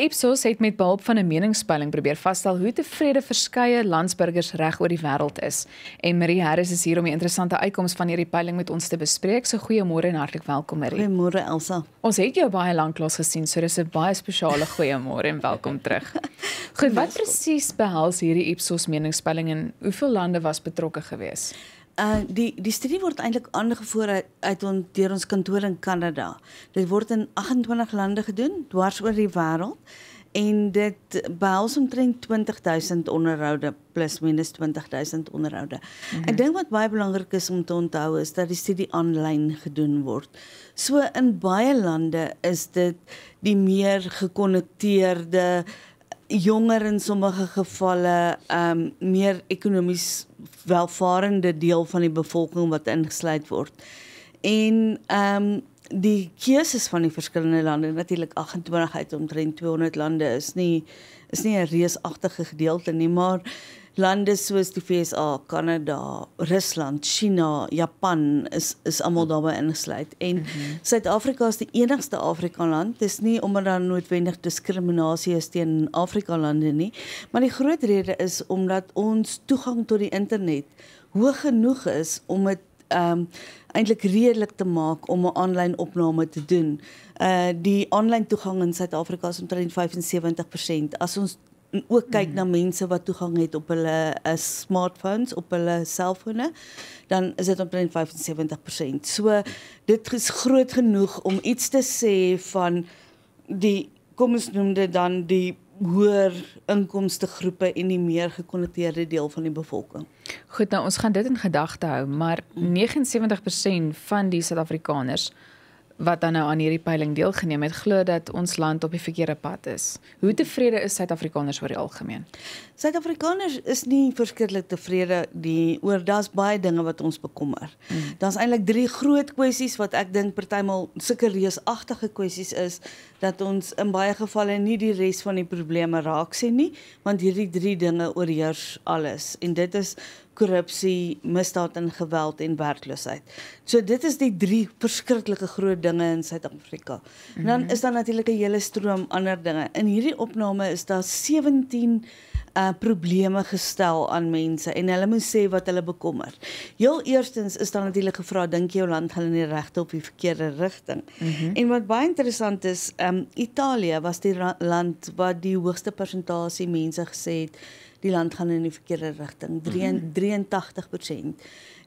Ipsos het met behulp van 'n meningspeiling probeer vasstel hoe tevrede verskeie landsburgers reg oor die wêreld is. En Marie Harris is hier om die interessante uitkomste van hierdie peiling met ons te bespreek. So goeiemôre en hartlik welkom Marie. Goeiemôre Elsa. Ons het jou baie lank lank gesien, so dis 'n baie spesiale goeiemôre en welkom terug. Goed, wat presies behels hierdie Ipsos meningspeiling en hoeveel lande was betrokke geweest? Eh, die die studie word eintlik aangevoer uit, uit ons deur ons kantoor in Kanada. Dit word in 28 lande gedoen dwars oor die wêreld en dit behels omtrent 20000 onderhoude plus minus 20000 onderhoude. Mm -hmm. Ek dink wat baie belangrik is om te onthou is dat die studie aanlyn gedoen word. So in baie lande is dit die meer gekonnekteerde uh jonger in sommige gevalle um meer ekonomies welvarende deel van die bevolking wat ingesluit word. En um die keuses van die verskillende lande natuurlik 28 uit omtrent 200 lande is nie is nie 'n reusagtige gedeelte nie, maar lande soos die VSA, Kanada, Rusland, China, Japan is is almal daarbey ingesluit en mm -hmm. Suid-Afrika is die enigste Afrika land. Dis nie omdat daar noodwendig diskriminasie is teen Afrika lande nie, maar die groot rede is omdat ons toegang tot die internet hoog genoeg is om dit ehm um, eintlik redelik te maak om 'n aanlyn opname te doen. Uh die aanlyn toegang in Suid-Afrika is omtrent 75%. As ons en ook kyk mm. na mense wat toegang het op hulle uh, smartphones, op hulle selfone, dan is dit omtrent 75%. So dit is groot genoeg om iets te sê van die kom ons noem dit dan die hoër inkomste groepe en die meer gekonnekteerde deel van die bevolking. Goed, nou ons gaan dit in gedagte hou, maar 79% mm. van die Suid-Afrikaners wat dan nou aan hierdie peiling deelgeneem het, glo dat ons land op die verkeerde pad is. Hoe tevrede is Suid-Afrikaners oor die algemeen? Suid-Afrikaners is nie verskriklik tevrede nie oor daas baie dinge wat ons bekommer. Hmm. Daar's eintlik drie groot kwessies wat ek dink partymal sulke reusagtige kwessies is dat ons in baie gevalle nie die res van die probleme raak sien nie, want hierdie drie dinge oorheers alles en dit is korrupsie, misdaad en geweld en werkloosheid. So dit is die drie verskriklike groot dinge in Suid-Afrika. En dan mhm. is daar natuurlik 'n hele stroom ander dinge. In hierdie opname is daar 17 uh probleme gestel aan mense en hulle moet sê wat hulle bekommer. Heel eerstens is daar natuurlik gevra dink jy jou land gaan in die regte of die verkeerde rigting. Mm -hmm. En wat baie interessant is, um Italië was die land wat die hoogste persentasie mense gesê het die land gaan in die verkeerde rigting 83% mhm.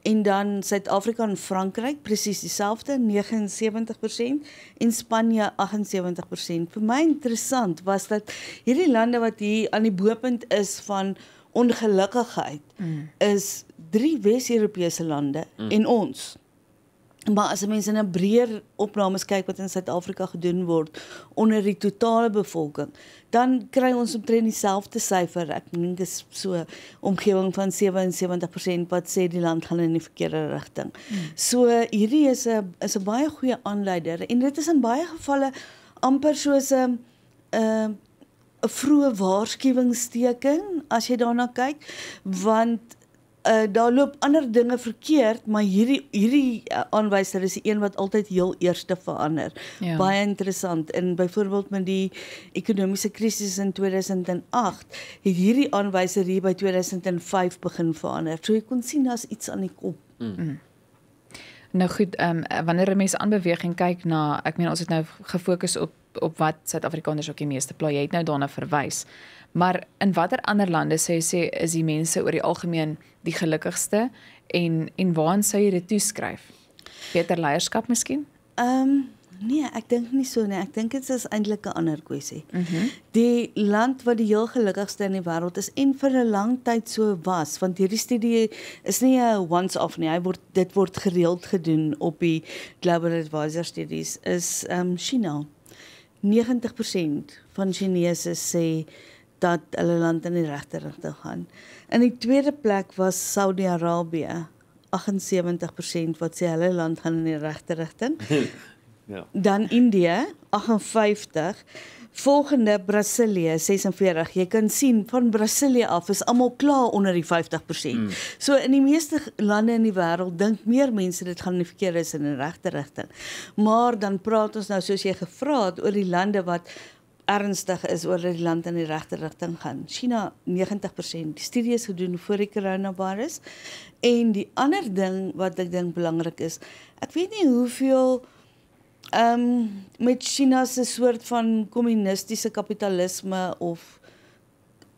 en dan Suid-Afrika en Frankryk presies dieselfde 79% en Spanje 78%. Vir my interessant was dat hierdie lande wat hier aan die bopunt is van ongelukkigheid mm. is drie Wes-Europese lande mm. en ons. Mm. Maar as mense in 'n breër opnames kyk wat in Suid-Afrika gedoen word onder die totale bevolking, dan kry ons omtrent dieselfde syfer. Ek dink dit is so omgewing van 77% wat sê die land gaan in die verkeerde rigting. Hmm. So hierdie is 'n is 'n baie goeie aanleider en dit is in baie gevalle amper soos 'n 'n vroeë waarskuwingsteken as jy daarna kyk, want uh, daar loop ander dinge verkeerd, maar hierdie hierdie eh, aanwyser is die een wat altyd heel eerste verander. Ja. Baie interessant. En byvoorbeeld met die ekonomiese krisis in 2008, het hierdie aanwyser hier by 2005 begin verander. So jy kon sien daar's iets aan die kop. Mm. Mm. Nou goed, ehm um, wanneer 'n mens aan beweging kyk na, ek meen ons het nou gefokus op op wat Suid-Afrikaners ook die meeste plaai. Jy het nou daarna verwys. Maar in watter ander lande sê sê is die mense oor die algemeen die gelukkigste en en waaraan sou jy dit toeskryf? Beter leierskap miskien? Ehm um. Nee, ek dink nie so nie. Ek dink dit is eintlik 'n ander kwessie. Mhm. Mm die land wat die heel gelukkigste in die wêreld is en vir 'n lang tyd so was, want hierdie studie is nie 'n once off nie. Hy word dit word gereeld gedoen op die Global Advisor studies is ehm um, China. 90% van Chinese sê dat hulle land in die regte rigting gaan. In die tweede plek was Saudi-Arabië. 78% wat sê hulle land gaan in die regte rigting. Ja. Dan Indië 58, volgende Brasilië 46. Jy kan sien van Brasilië af is almal klaar onder die 50%. Mm. So in die meeste lande in die wêreld dink meer mense dit gaan in die verkeerde is in 'n regte rigting. Maar dan praat ons nou soos jy gevra het oor die lande wat ernstig is oor dat die land in die regte rigting gaan. China 90% die studies gedoen voor die coronavirus. En die ander ding wat ek dink belangrik is, ek weet nie hoeveel ehm um, met China se soort van kommunistiese kapitalisme of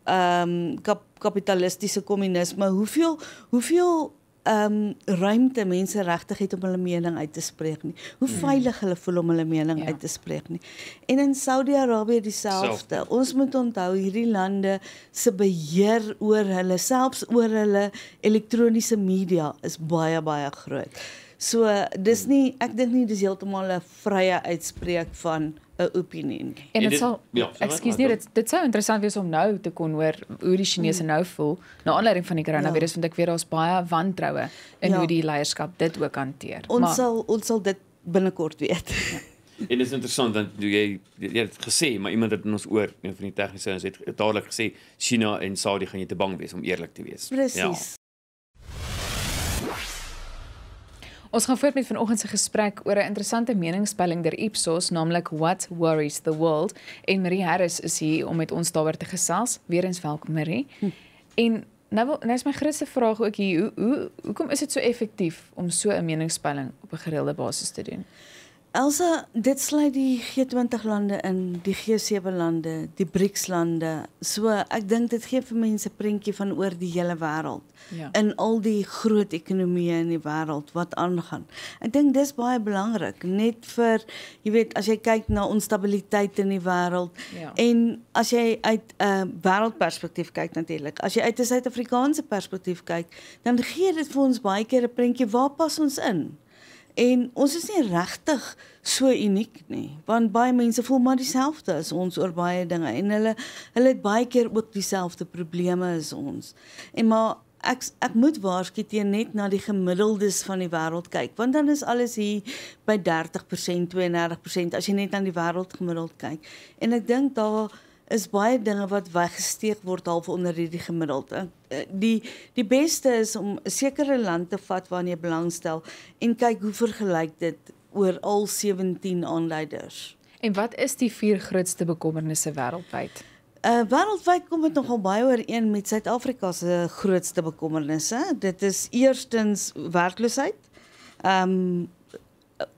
ehm um, kap kapitalistiese kommunisme, hoeveel hoeveel ehm um, ruimte mense regtig het om hulle mening uit te spreek nie. Hoe hmm. veilig hulle voel om hulle mening ja. uit te spreek nie. En in Saudi-Arabië dieselfde. Self. Ons moet onthou hierdie lande se beheer oor hulle selfs oor hulle elektroniese media is baie baie groot. So dis nie ek dink nie dis heeltemal 'n vrye uitspreek van 'n opinie nie. En dit sal ja, ekskuus nie dit dit sou interessant wees om nou te kon hoor hoe die Chinese hmm. nou voel na aanleiding van die ja. koronavirus ja. want ek weet daar's baie wantroue in ja. hoe die leierskap dit ook hanteer. Ons maar, sal ons sal dit binnekort weet. Ja. En dit is interessant want jy, jy het gesê maar iemand het in ons oor een van die tegniese ons het dadelik gesê China en Saudi gaan jy te bang wees om eerlik te wees. Presies. Ja. Ons gaan voort met vanoggend se gesprek oor 'n interessante meningspelling deur Ipsos, naamlik What Worries the World. En Marie Harris is hier om met ons daaroor te gesels. Weerens welkom Marie. Hm. En nou nou is my grootste vraag ook hier, hoe hoe hoekom is dit so effektief om so 'n meningspelling op 'n gereelde basis te doen? Elsa, dit sluit die G20 lande in, die G7 lande, die BRICS lande. So, ek dink dit gee vir mense 'n prentjie van oor die hele wêreld. Ja. In al die groot ekonomieë in die wêreld wat aangaan. Ek dink dis baie belangrik net vir, jy weet, as jy kyk na onstabiliteit in die wêreld ja. en as jy uit 'n uh, wêreldperspektief kyk natuurlik. As jy uit 'n Suid-Afrikaanse perspektief kyk, dan gee dit vir ons baie keer 'n prentjie waar pas ons in? En ons is nie regtig so uniek nie, want baie mense voel maar dieselfde as ons oor baie dinge en hulle hulle het baie keer ook dieselfde probleme as ons. En maar ek ek moet waarsku teen net na die gemiddeldes van die wêreld kyk, want dan is alles hier by 30%, 32% as jy net aan die wêreld gemiddeld kyk. En ek dink daar is baie dinge wat weggesteek word half onder hierdie gemiddelde. Eh, die die beste is om 'n sekere land te vat waarna jy belangstel en kyk hoe vergelyk dit oor al 17 aanleiders. En wat is die vier grootste bekommernisse wêreldwyd? Uh eh, wêreldwyd kom dit nogal baie ooreen met Suid-Afrika se grootste bekommernisse. Dit is eerstens werkloosheid. Ehm um,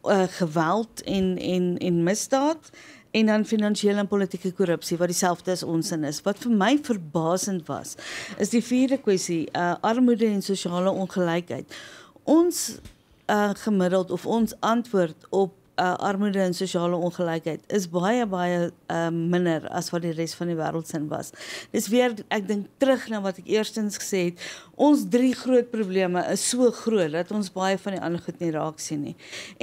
uh, geweld en en en misdaad en dan finansiële en politieke korrupsie wat dieselfde as ons in is. Wat vir my verbasend was, is die vierde kwessie, uh armoede en sosiale ongelykheid. Ons uh gemiddeld of ons antwoord op uh, armoede en sosiale ongelykheid is baie baie uh, minder as wat die res van die wêreld sin was. Dis weer ek dink terug na wat ek eerstens gesê het, ons drie groot probleme is so groot dat ons baie van die ander goed nie raak sien nie.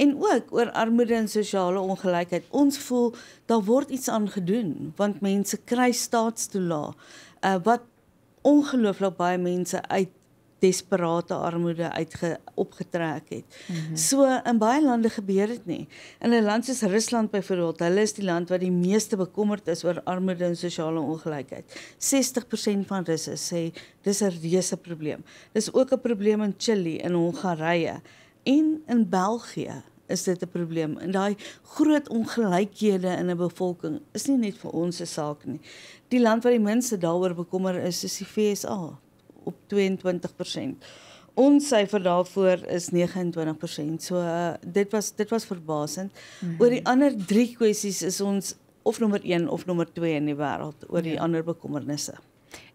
En ook oor armoede en sosiale ongelykheid, ons voel daar word iets aangedoen want mense kry staatstoelae uh, wat ongelooflik baie mense uit desperaat armoede uitge opgetrek het. Mm -hmm. So in baie lande gebeur dit nie. In 'n land soos Rusland byvoorbeeld, hulle is die land wat die meeste bekommerd is oor armoede en sosiale ongelykheid. 60% van Russe sê dis 'n reuse probleem. Dis ook 'n probleem in Chili en Hongarye en in België is dit 'n probleem. En daai groot ongelykhede in 'n bevolking is nie net vir ons se saak nie. Die land wat die minste daaroor bekommer is, is die VSA op 22%. Ons syfer daarvoor is 29%. So uh, dit was dit was verbasend. Mm -hmm. Oor die ander 3 kwessies is ons of nommer 1 of nommer 2 in die wêreld oor die ja. ander bekommernisse.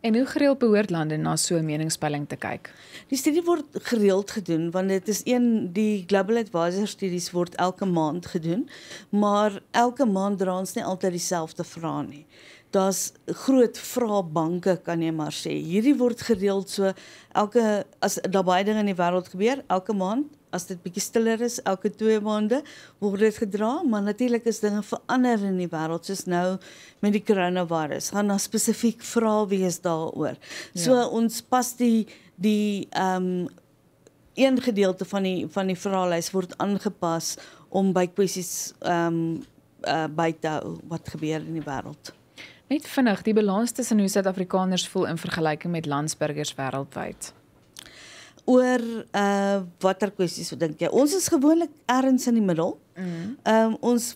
En hoe gereeld behoort lande na so 'n meningspelling te kyk? Die studie word gereeld gedoen want dit is een die Global Advisor studies word elke maand gedoen, maar elke maand dra ons nie altyd dieselfde vrae nie daar's groot vraebanke kan jy maar sê. Hierdie word gereeld so elke as daar baie dinge in die wêreld gebeur, elke maand as dit bietjie stiller is, elke 2 maande word dit gedra, maar natuurlik is dinge verander in die wêreld soos nou met die koronavirus. Gaan daar spesifiek vrae wees daaroor. Ja. So ja. ons pas die die ehm um, een gedeelte van die van die vraelys word aangepas om by kwessies ehm um, uh, by te hou wat gebeur in die wêreld. Net vinnig, die balans tussen hoe Suid-Afrikaners voel in vergelyking met landsburgers wêreldwyd. Oor uh watter kwessies so dink jy? Ons is gewoonlik ergens in die middel. Ehm mm. um, ons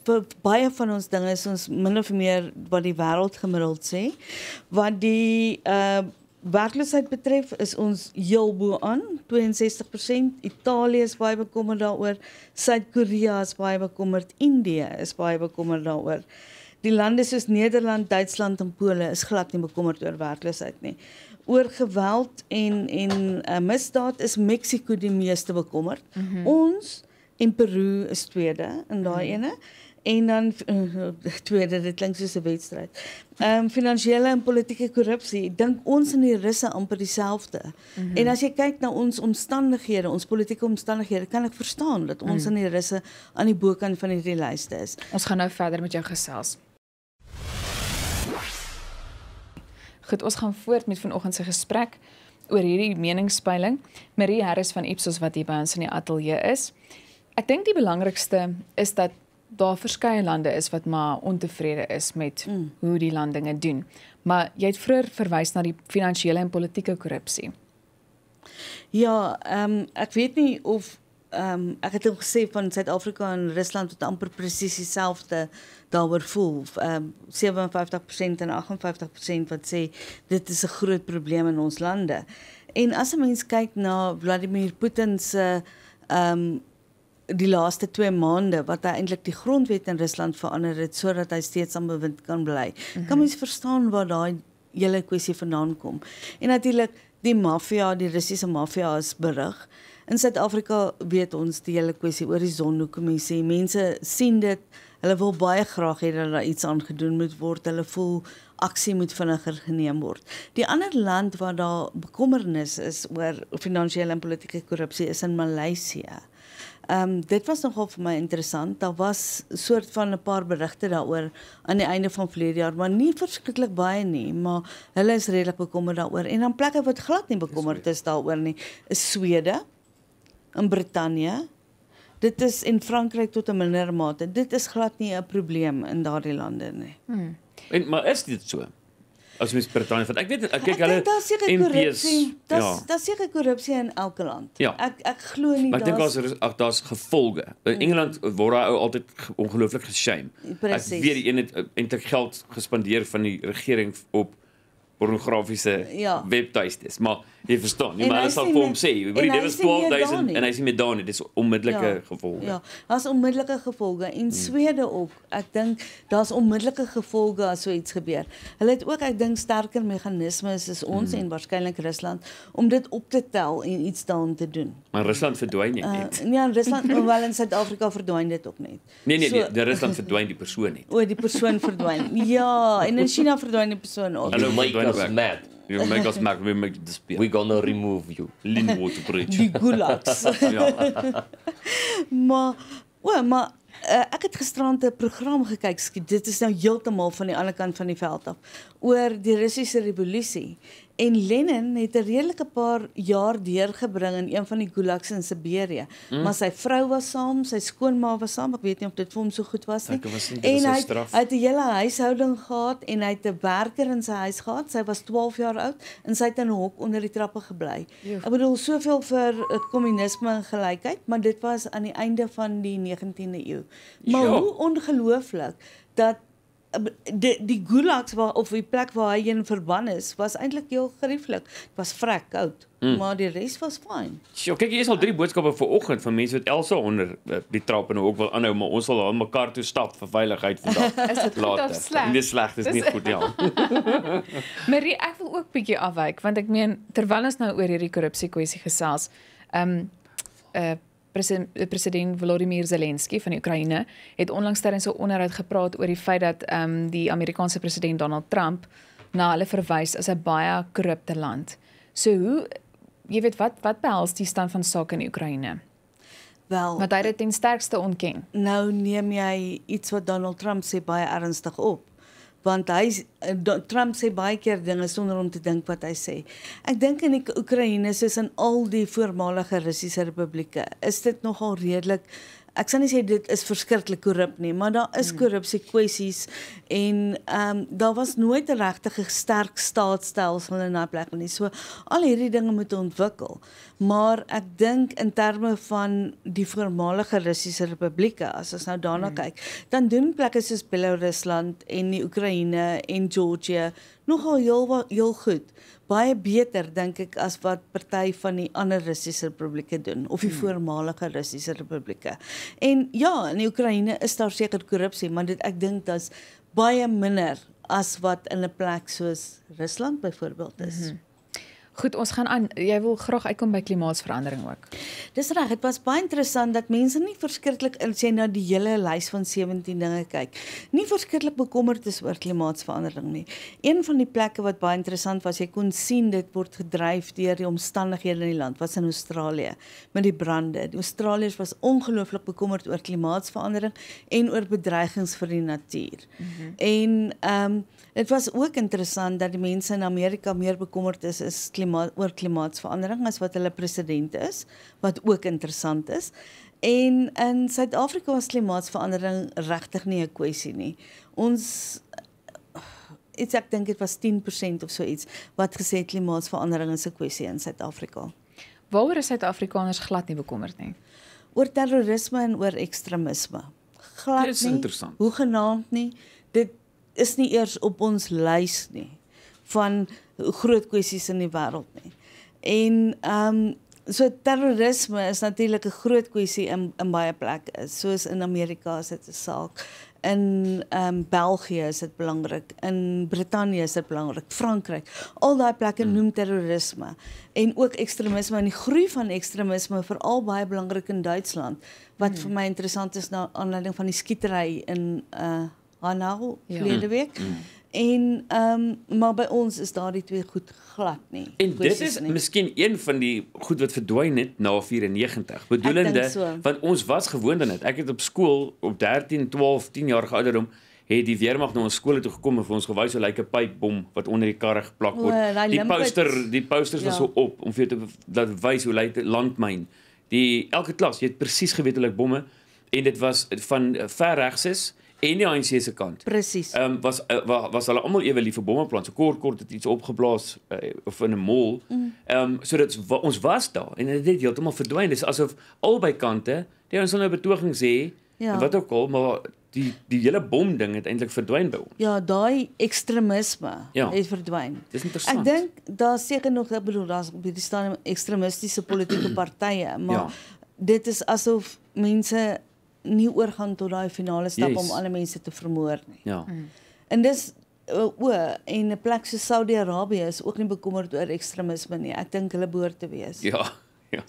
baie van ons dinge is ons min of meer wat die wêreld gemiddeld sê. Wat die uh werkloosheid betref is ons heel bo aan, 62%. Italië is baie bekommerd daaroor. Suid-Korea is baie bekommerd. Indië is baie bekommerd daaroor. Ehm Die lande soos Nederland, Duitsland en Pole is glad nie bekommerd oor werkloosheid nie. Oor geweld en en uh, misdaad is Mexiko die meeste bekommerd. Mm -hmm. Ons en Peru is tweede in daai mm -hmm. ene en dan eh, eh, tweede dit klink soos 'n wedstryd. Ehm um, finansiële en politieke korrupsie, dink ons in die russe amper dieselfde. Mm -hmm. En as jy kyk na ons omstandighede, ons politieke omstandighede, kan ek verstaan dat ons mm -hmm. in die russe aan die bokant van hierdie lyste is. Ons gaan nou verder met jou gesels. Goed, ons gaan voort met vanoggend se gesprek oor hierdie meningspeiling. Marie Harris van Ipsos wat hier by ons in die ateljee is. Ek dink die belangrikste is dat daar verskeie lande is wat maar ontevrede is met mm. hoe die landinge doen. Maar jy het vroeër verwys na die finansiële en politieke korrupsie. Ja, ehm um, ek weet nie of ehm um, ek het hom gesê van Suid-Afrika en Rusland tot amper presies dieselfde daaroor voel. Ehm um, 57% en 58% wat sê dit is 'n groot probleem in ons lande. En as 'n mens kyk na Vladimir Putin se ehm um, die laaste 2 maande wat hy eintlik die grondwet in Rusland verander het sodat hy steeds aan bewind kan bly. Mm -hmm. Kan mhm. mens verstaan wat daai hele kwessie vandaan kom. En natuurlik die maffia, die Russiese maffia is berig. In Suid-Afrika weet ons die hele kwessie oor die Zondo-kommissie. Mense sien dit, hulle wil baie graag hê dat daar iets aangedoen moet word. Hulle voel aksie moet vinniger geneem word. Die ander land waar daar bekommernis is oor finansiële en politieke korrupsie is in Maleisië. Ehm um, dit was nogal vir my interessant. Daar was soort van 'n paar berigte daaroor aan die einde van verlede jaar, maar nie verskriklik baie nie, maar hulle is redelik bekommerd daaroor. En dan plekke wat glad nie bekommerd is daaroor nie, is Swede in Brittanje. Dit is en Frankryk tot 'n minder mate. Dit is glad nie 'n probleem in daardie lande nie. Hmm. En maar is dit so? as mens Brittanje vat. Ek weet ek kyk hulle MPs. Korrupties. Das ja. das seker korrupsie in elke land. Ja. Ek ek glo nie daar. Ek dink daar's daar's gevolge. In mm. Engeland word daai ou altyd ongelooflik geshame. Presies. Ek weet die een het eh, eintlik geld gespandeer van die regering op pornografiese ja. webtuistes, maar Jy verstaan, nie, maar hy sal vir hom sê, "Jy weet, dit was 12000" en hy sê met daan, dit is onmiddellike ja, gevolge. Ja, daar's onmiddellike gevolge en hmm. Swede ook. Ek dink daar's onmiddellike gevolge as so iets gebeur. Hulle het ook ek dink sterker meganismes as ons hmm. en waarskynlik Rusland om dit op te tel en iets daaraan te doen. Maar Rusland verdwyn nie. Uh, eh, nie in ja, Rusland, hoewel in Suid-Afrika verdwyn dit ook net. Nee nee, so, nee die Rusland verdwyn die persoon net. O, die persoon verdwyn. ja, en in China verdwyn die persoon ook. Hallo Mike, dis Matt. Wir mögen das machen, wir mögen das Bier. We're gonna remove you. Linwood Bridge. Die Gulags. ja. maar, oe, maar, uh, ek het gisterand 'n program gekyk. Dit is nou heeltemal van die ander kant van die veld af oor die Russiese revolusie. En Lenin het 'n redelike paar jaar deurgebring in een van die gulags in Siberië. Mm. Maar sy vrou was saam, sy skoonma was saam. Ek weet nie of dit vir hom so goed was nie. Was nie en hy, hy het 'n hele huishouding gehad en hy het 'n werker in sy huis gehad. Sy was 12 jaar oud en sy het in 'n hok onder die trappe gebly. Ek bedoel soveel vir eh, kommunisme en gelykheid, maar dit was aan die einde van die 19de eeuw. Maar jo. Ja. hoe ongelooflik dat die die gulags waar of die plek waar hy in verban is was eintlik heel gerieflik. Dit was vrek koud, mm. maar die res was fyn. Sjoe, kyk hier is al drie boodskappe vir oggend van mense wat Elsa onder eh, die trap en ook wil aanhou, maar ons sal aan mekaar toe stap vir veiligheid vandag. is dit later. goed of sleg? Nee, sleg, dit is nie goed nie. Ja. Marie, ek wil ook bietjie afwyk want ek meen terwyl ons nou oor hierdie korrupsie kwessie gesels, ehm um, eh uh, president Volodymyr Zelensky van die Oekraïne het onlangs tydens 'n onderhoud gepraat oor die feit dat ehm um, die Amerikaanse president Donald Trump na hulle verwys as 'n baie korrupte land. So hoe jy weet wat wat behels die stand van sake in die Oekraïne? Wel, wat hy dit ten sterkste ontken. Nou neem jy iets wat Donald Trump sê baie ernstig op want hy eh, Trump sê baie keer dinge sonder om te dink wat hy sê. Ek dink in die Oekraïne is in al die voormalige Russiese republieke is dit nogal redelik ek sal nie sê dit is verskriklik korrup nie, maar daar is hmm. korrupsie kwessies en ehm um, daar was nooit 'n regtig sterk staatsstelsel in daai plek nie. So al hierdie dinge moet ontwikkel. Maar ek dink in terme van die voormalige Russiese republieke as ons nou daarna mm. kyk, dan doen plekke soos Belarusland en die Oekraïne en Georgië nogal heel heel goed baie beter dink ek as wat party van die ander Russiese republieke doen of die hmm. voormalige Russiese republieke. En ja, in die Oekraïne is daar seker korrupsie, maar dit ek dink dit's baie minder as wat in 'n plek soos Rusland byvoorbeeld is. Mm -hmm. Goed, ons gaan aan. Jy wil graag uitkom by klimaatsverandering ook. Dis reg, dit was baie interessant dat mense nie verskriklik as jy nou die hele lys van 17 dinge kyk, nie verskriklik bekommerd is oor klimaatsverandering nie. Een van die plekke wat baie interessant was, jy kon sien dit word gedryf deur die omstandighede in die land, was in Australië met die brande. Die Australiërs was ongelooflik bekommerd oor klimaatsverandering en oor bedreigings vir die natuur. Mm -hmm. En ehm um, dit was ook interessant dat die mense in Amerika meer bekommerd is is klimaat oor klimaatsverandering as wat hulle president is, wat ook interessant is. En in Suid-Afrika is klimaatsverandering regtig nie 'n kwessie nie. Ons iets ek dink dit was 10% of so iets wat gesê klimaatsverandering is 'n kwessie in Suid-Afrika. Waaroor is Suid-Afrikaners glad nie bekommerd nie? Oor terrorisme en oor ekstremisme. Glad dit is nie, interessant. Hoe genaamd nie. Dit is nie eers op ons lys nie van groot kwessies in die wêreld nie. En ehm um, so terrorisme is natuurlik 'n groot kwessie in in baie plekke is. Soos in Amerika is dit 'n saak. In ehm um, België is dit belangrik. In Brittanje is dit belangrik. Frankryk. Al daai plekke mm. noem terrorisme en ook ekstremisme en die groei van ekstremisme veral baie belangrik in Duitsland wat mm. vir my interessant is na aanleiding van die skietery in eh uh, Hanau ja. verlede ja. week. Mm. En ehm um, maar by ons is daardie twee goed glad nie. En dit is miskien een van die goed wat verdwyn het na 94. Bedoelende so. want ons was gewoond aan dit. Ek het op skool op 13, 12, 10 jaar ouderdom het die weermag na ons skool toe gekom en vir ons gewys hoe lyk like 'n pypbom wat onder die karre geplak word. Oe, die, die poster, die posters ja. was so op om vir jou te laat wys hoe lyk like 'n landmyn. Die elke klas, jy het presies geweet hoe lyk like bomme en dit was van ver regs is. Ehm en die ANC se kant. Presies. Ehm um, was, uh, eh, was was hulle almal ewe lief vir bommeplans. Kort kort het iets opgeblaas uh, of in 'n mol. Mm. Ehm mm. um, so dit wa, ons was daar en dit het heeltemal verdwyn. Dit is asof albei kante, die ons nou betogings sê ja. en wat ook al, maar die die hele bom ding het eintlik verdwyn by ons. Ja, daai ekstremisme ja. het verdwyn. Dis interessant. Ek dink daar seker nog, ek bedoel, daar's by die staan ekstremistiese politieke partye, maar ja. dit is asof mense nie oorgaan tot daai finale stap yes. om alle mense te vermoor nie. Ja. Mm. En dis eh, o en 'n plek so Saudi-Arabië is ook nie bekommerd oor ekstremisme nie. Ek dink hulle behoort te wees. Ja. Ja.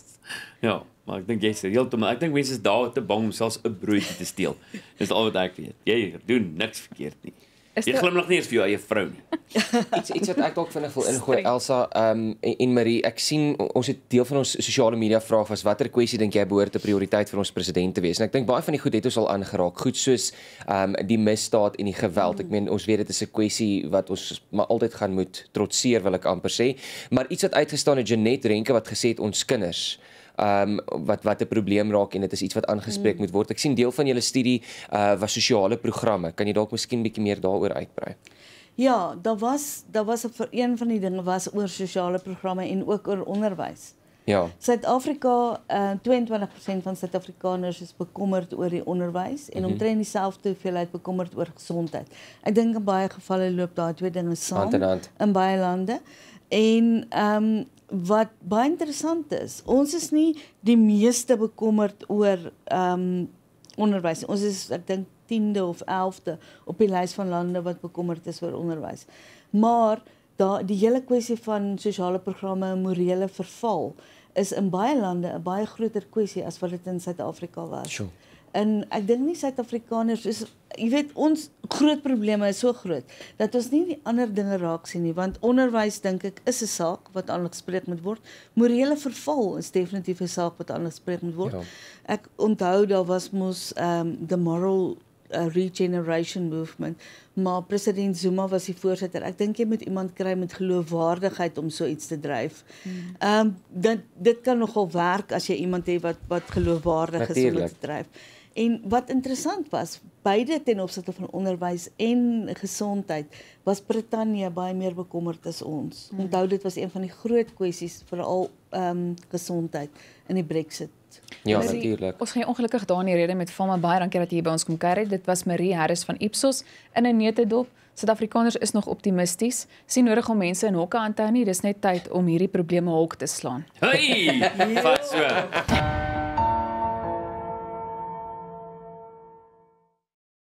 Ja, maar ek dink jy sê heeltemal. Ek dink mense is daar te bang om selfs 'n broodjie te steel. dis al wat ek weet. Jy doen niks verkeerd nie. Is jy dit... glimlag nie eens vir jou eie vrou nie. iets iets wat ek dalk vinnig wil ingooi Elsa um, en, en Marie, ek sien ons het deel van ons sosiale media vrae was watter kwessie dink jy behoort te prioriteit vir ons president te wees? En ek dink baie van die goed het ons al aangeraak, goed soos um, die misdaad en die geweld. Ek hmm. meen ons weet dit is 'n kwessie wat ons maar altyd gaan moet trotseer wil ek amper sê, maar iets wat uitgestaan het Janet Renke wat gesê het ons kinders um wat wat 'n probleem raak en dit is iets wat aangespreek mm. moet word. Ek sien deel van julle studie uh was sosiale programme. Kan jy dalk miskien bietjie meer daaroor uitbrei? Ja, daar was daar was 'n een van die dinge was oor sosiale programme en ook oor onderwys. Ja. Suid-Afrika, uh eh, 22% van Suid-Afrikaners is bekommerd oor die onderwys en mm -hmm. omtrent dieselfde hoeveelheid bekommerd oor gesondheid. Ek dink in baie gevalle loop daai twee dinge saam hand in, hand. in baie lande. En ehm um, wat baie interessant is. Ons is nie die meeste bekommerd oor ehm um, onderwys. Ons is ek dink 10de of 11de op die lys van lande wat bekommerd is oor onderwys. Maar daai die hele kwessie van sosiale programme en morele verval is in baie lande 'n baie groter kwessie as wat dit in Suid-Afrika was. Sure in ek dink nie Suid-Afrikaners is jy weet ons groot probleme is so groot dat ons nie die ander dinge raak sien nie want onderwys dink ek is 'n saak wat aan gespreek moet word. Morele verval is definitief 'n saak wat aan gespreek moet word. Ja. Ek onthou daar was mos um the moral a eh, regeneration movement maar president Zuma was die voorsitter. Ek dink jy moet iemand kry met geloofwaardigheid om so iets te dryf. Hmm. Ehm mm. um, dit dit kan nogal werk as jy iemand het wat wat geloofwaardig is om dit te dryf. En wat interessant was, beide ten opsigte van onderwys en gesondheid, was Brittanje baie meer bekommerd as ons. Mm. Onthou dit was een van die groot kwessies veral ehm um, gesondheid in die Brexit. Ja, natuurlik. Ons gaan ongelukkig daarin rede met van baie dankie dat jy by ons kom kuier het. Dit was Marie Harris van Ipsos in 'n netedop. Suid-Afrikaners is nog optimisties. Sien nodig om mense in hokke aan te hou nie. Dis net tyd om hierdie probleme hok te slaan. Hey! Wat ja. so?